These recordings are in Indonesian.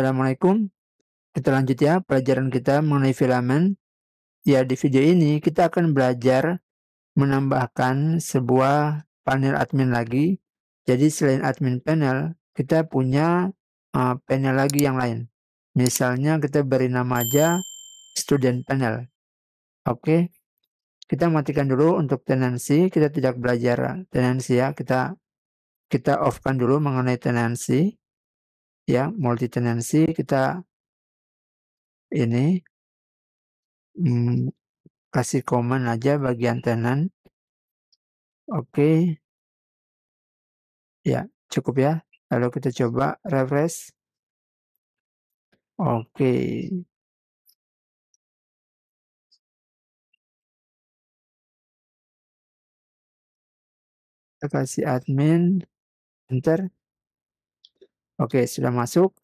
Assalamualaikum. Kita lanjut ya pelajaran kita mengenai filamen. Ya, di video ini kita akan belajar menambahkan sebuah panel admin lagi. Jadi selain admin panel, kita punya uh, panel lagi yang lain. Misalnya kita beri nama aja student panel. Oke. Kita matikan dulu untuk tenansi, kita tidak belajar tenansi ya. Kita kita off-kan dulu mengenai tenansi ya multi tenancy kita ini hmm, kasih komen aja bagian tenant. Oke. Okay. Ya, cukup ya. Lalu kita coba refresh. Oke. Okay. Kita kasih admin. Enter. Oke, sudah masuk.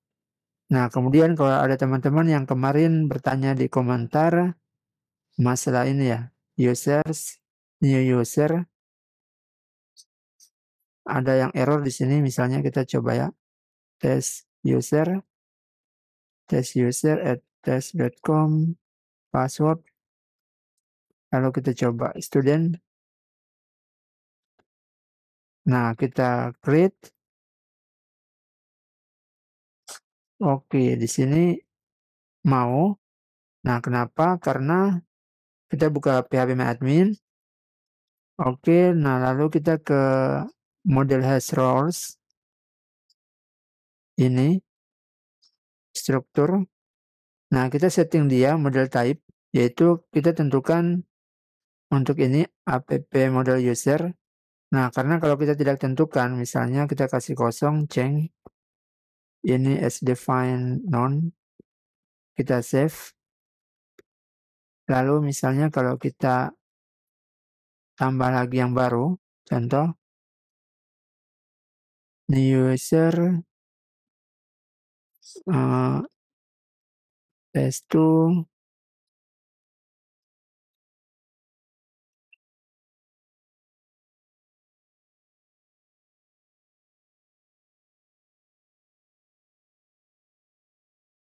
Nah, kemudian kalau ada teman-teman yang kemarin bertanya di komentar masalah ini ya, users, new user, ada yang error di sini, misalnya kita coba ya, test user, test user at test.com, password, lalu kita coba student, nah kita create, Oke, di sini mau. Nah, kenapa? Karena kita buka PHP My Admin. Oke, nah lalu kita ke model hash roles. Ini struktur. Nah, kita setting dia model type, yaitu kita tentukan untuk ini app model user. Nah, karena kalau kita tidak tentukan, misalnya kita kasih kosong, change, ini as define non kita save lalu misalnya kalau kita tambah lagi yang baru contoh new user uh, test 2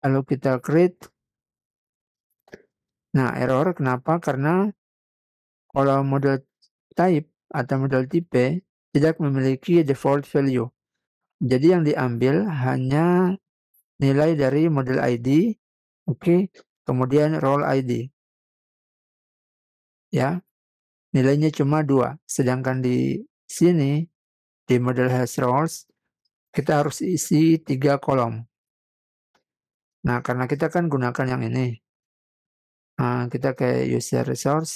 lalu kita create nah error kenapa karena kalau model type atau model tipe tidak memiliki default value jadi yang diambil hanya nilai dari model ID oke okay? kemudian role ID ya nilainya cuma dua sedangkan di sini di model has roles kita harus isi tiga kolom Nah, karena kita kan gunakan yang ini. Nah, kita ke user resource.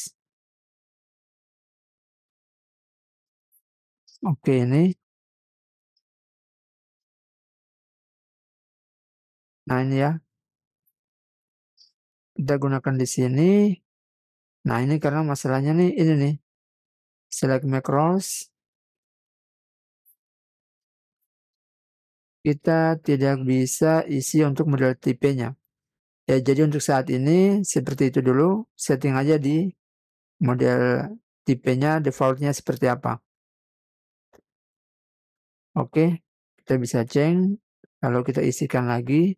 Oke, ini. Nah, ini ya. Kita gunakan di sini. Nah, ini karena masalahnya nih, ini nih. Select macros. kita tidak bisa isi untuk model tipenya. Ya, jadi untuk saat ini seperti itu dulu, setting aja di model tipenya, defaultnya seperti apa. Oke, kita bisa change. kalau kita isikan lagi.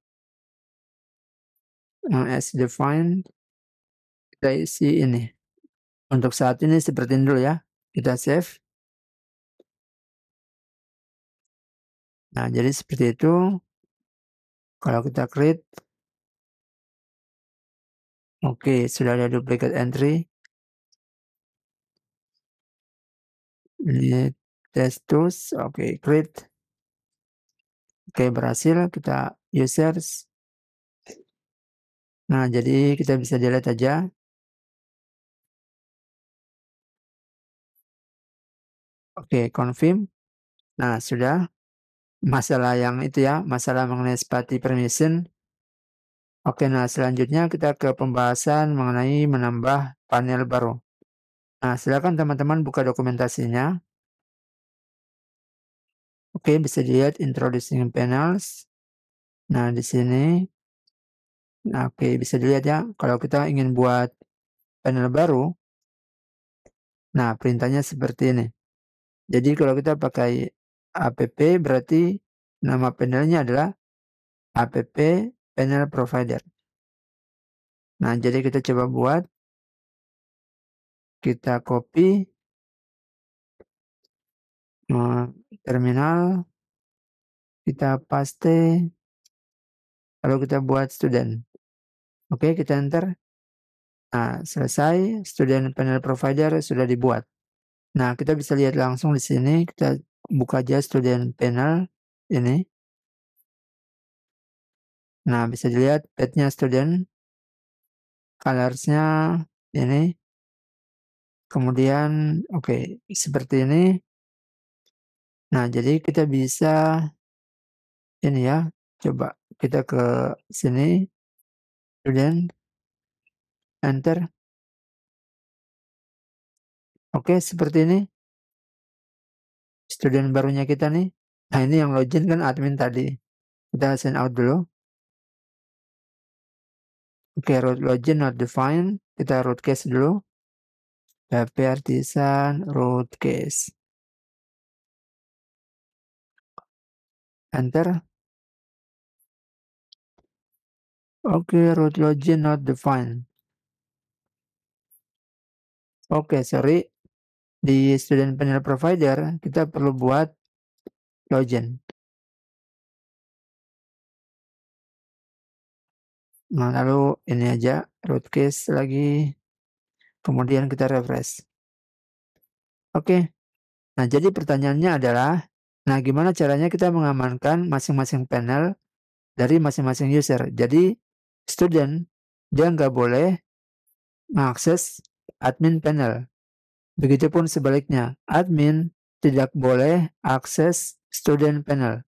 Eh, as defined, kita isi ini. Untuk saat ini seperti ini dulu ya. Kita save. Nah, jadi seperti itu. Kalau kita create. Oke, sudah ada duplicate entry. Ini test tools. Oke, create. Oke, berhasil. Kita users. Nah, jadi kita bisa delete aja. Oke, confirm. Nah, sudah masalah yang itu ya, masalah mengenai spati permission. Oke, nah selanjutnya kita ke pembahasan mengenai menambah panel baru. Nah, silakan teman-teman buka dokumentasinya. Oke, bisa dilihat introducing panels. Nah, di sini. Nah, oke, bisa dilihat ya. Kalau kita ingin buat panel baru. Nah, perintahnya seperti ini. Jadi, kalau kita pakai APP berarti nama panelnya adalah APP Panel Provider. Nah, jadi kita coba buat. Kita copy terminal. Kita paste. Lalu kita buat student. Oke, kita enter. Nah, selesai. Student panel provider sudah dibuat. Nah, kita bisa lihat langsung di sini. Kita buka aja student panel ini. Nah, bisa dilihat petnya student, colorsnya ini. Kemudian, oke, okay, seperti ini. Nah, jadi kita bisa ini ya, coba kita ke sini, student, enter. Oke, okay, seperti ini student barunya kita nih. Nah ini yang login kan admin tadi. Kita send out dulu. Oke, okay, root login not defined. Kita root case dulu. HP artisan root case. Enter. Oke, okay, root login not defined. Oke, okay, sorry di student panel provider kita perlu buat login. Nah, lalu ini aja root case lagi. Kemudian kita refresh. Oke. Nah, jadi pertanyaannya adalah nah gimana caranya kita mengamankan masing-masing panel dari masing-masing user. Jadi student dia nggak boleh mengakses admin panel. Begitupun sebaliknya, admin tidak boleh akses student panel.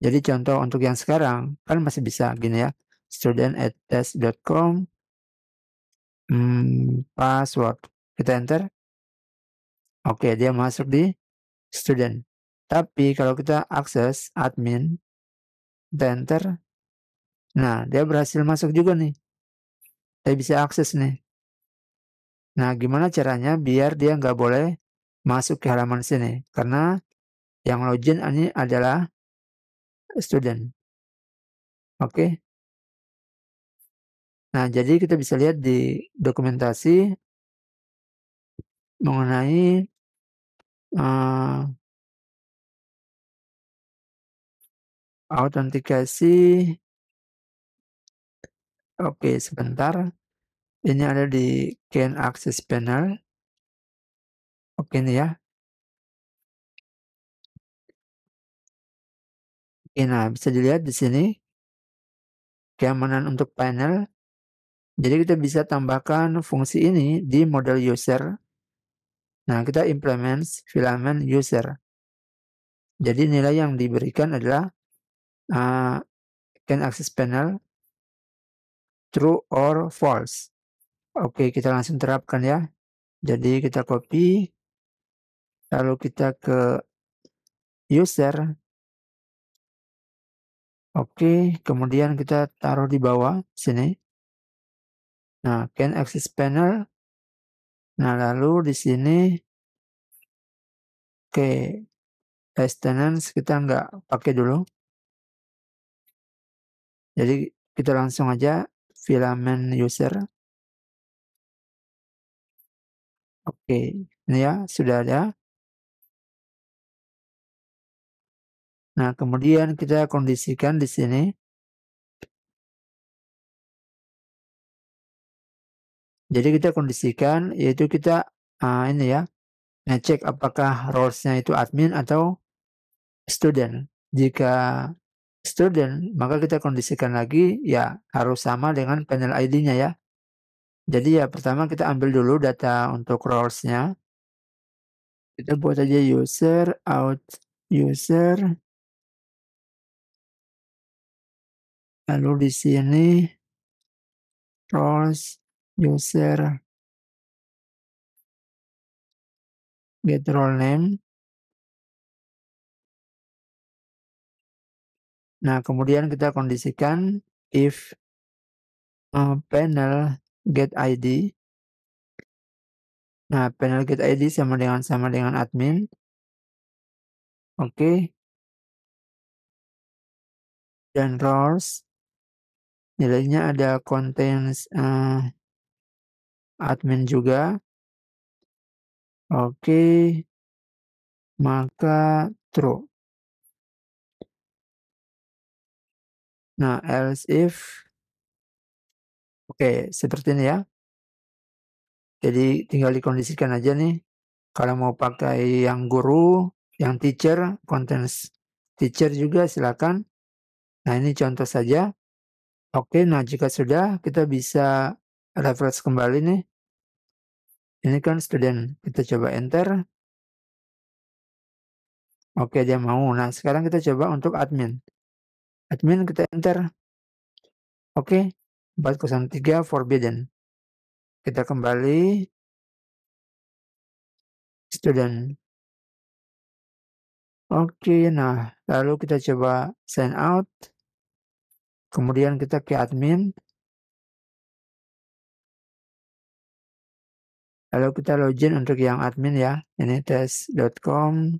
Jadi contoh untuk yang sekarang kan masih bisa gini ya, student at test.com hmm, password. Kita enter. Oke, dia masuk di student. Tapi kalau kita akses admin, kita enter. Nah, dia berhasil masuk juga nih. Saya bisa akses nih. Nah, gimana caranya biar dia nggak boleh masuk ke halaman sini? Karena yang login ini adalah student. Oke. Okay. Nah, jadi kita bisa lihat di dokumentasi mengenai uh, autentikasi. Oke, okay, sebentar ini ada di Can access panel oke ini ya oke nah bisa dilihat di sini keamanan untuk panel jadi kita bisa tambahkan fungsi ini di model user nah kita implements filament user jadi nilai yang diberikan adalah uh, can access panel true or false Oke, kita langsung terapkan ya. Jadi kita copy, lalu kita ke user. Oke, kemudian kita taruh di bawah sini. Nah, can access panel. Nah, lalu di sini, oke, as tenants kita nggak pakai dulu. Jadi kita langsung aja filament user. Oke, ini nah ya sudah ada. Nah, kemudian kita kondisikan di sini. Jadi kita kondisikan, yaitu kita uh, ini ya, ngecek apakah roles-nya itu admin atau student. Jika student, maka kita kondisikan lagi, ya harus sama dengan panel ID-nya ya. Jadi ya pertama kita ambil dulu data untuk roles Kita buat aja user, out user. Lalu di sini roles user get role name. Nah, kemudian kita kondisikan if uh, panel get ID. Nah, panel get ID sama dengan sama dengan admin. Oke. Okay. Dan roles nilainya ada contents uh, eh, admin juga. Oke. Okay. Maka true. Nah, else if Oke, seperti ini ya. Jadi tinggal dikondisikan aja nih. Kalau mau pakai yang guru, yang teacher, konten teacher juga silakan. Nah ini contoh saja. Oke, nah jika sudah kita bisa refresh kembali nih. Ini kan student, kita coba enter. Oke, dia mau. Nah, sekarang kita coba untuk admin. Admin kita enter. Oke, 403 forbidden. Kita kembali student. Oke, okay, nah lalu kita coba sign out. Kemudian kita ke admin. Lalu kita login untuk yang admin ya. Ini test.com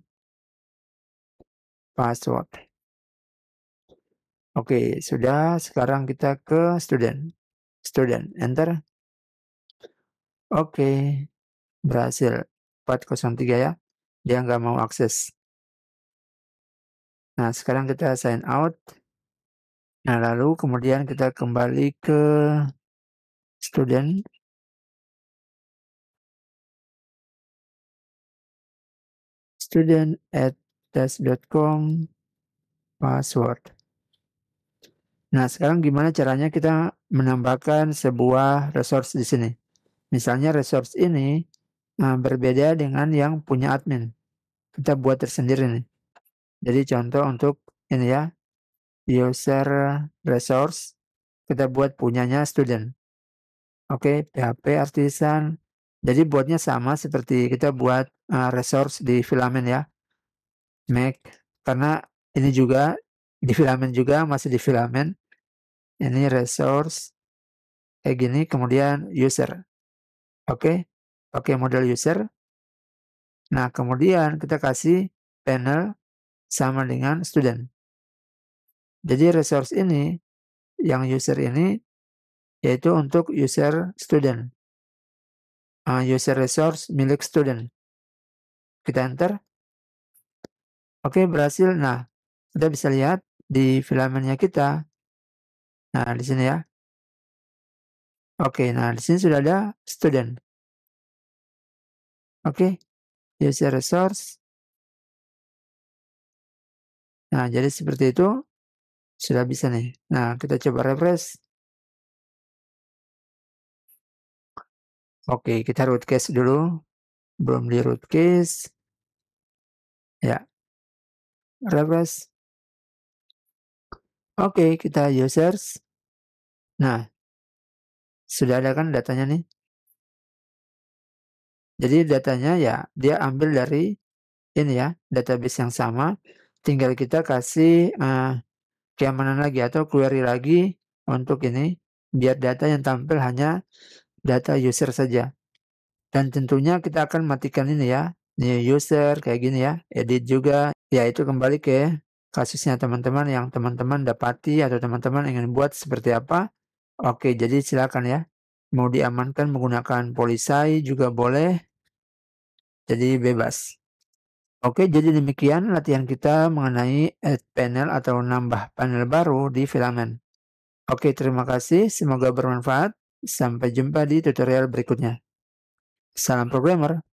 password. Oke, sudah. Sekarang kita ke student. Student, enter. Oke, berhasil. 403 ya. Dia nggak mau akses. Nah, sekarang kita sign out. Nah, lalu kemudian kita kembali ke student. Student at test.com password. Nah, sekarang gimana caranya kita menambahkan sebuah resource di sini? Misalnya resource ini uh, berbeda dengan yang punya admin. Kita buat tersendiri nih. Jadi contoh untuk ini ya, user resource, kita buat punyanya student. Oke, okay, PHP artisan. Jadi buatnya sama seperti kita buat uh, resource di filament ya. Make, karena ini juga di filament juga masih di filament ini resource kayak gini kemudian user oke okay? okay, model user nah kemudian kita kasih panel sama dengan student jadi resource ini yang user ini yaitu untuk user student uh, user resource milik student kita enter oke okay, berhasil nah kita bisa lihat di filamennya kita Nah, di sini ya. Oke, nah di sini sudah ada student. Oke, user resource. Nah, jadi seperti itu. Sudah bisa nih. Nah, kita coba refresh. Oke, kita root case dulu. Belum di root case. Ya. Refresh. Oke, kita users. Nah, sudah ada kan datanya nih? Jadi datanya ya dia ambil dari ini ya, database yang sama. Tinggal kita kasih uh, keamanan lagi atau query lagi untuk ini biar data yang tampil hanya data user saja. Dan tentunya kita akan matikan ini ya, new user kayak gini ya, edit juga. Ya itu kembali ke kasusnya teman-teman yang teman-teman dapati atau teman-teman ingin buat seperti apa. Oke, jadi silakan ya. Mau diamankan menggunakan polisai juga boleh. Jadi bebas. Oke, jadi demikian latihan kita mengenai add panel atau nambah panel baru di filamen. Oke, terima kasih. Semoga bermanfaat. Sampai jumpa di tutorial berikutnya. Salam programmer.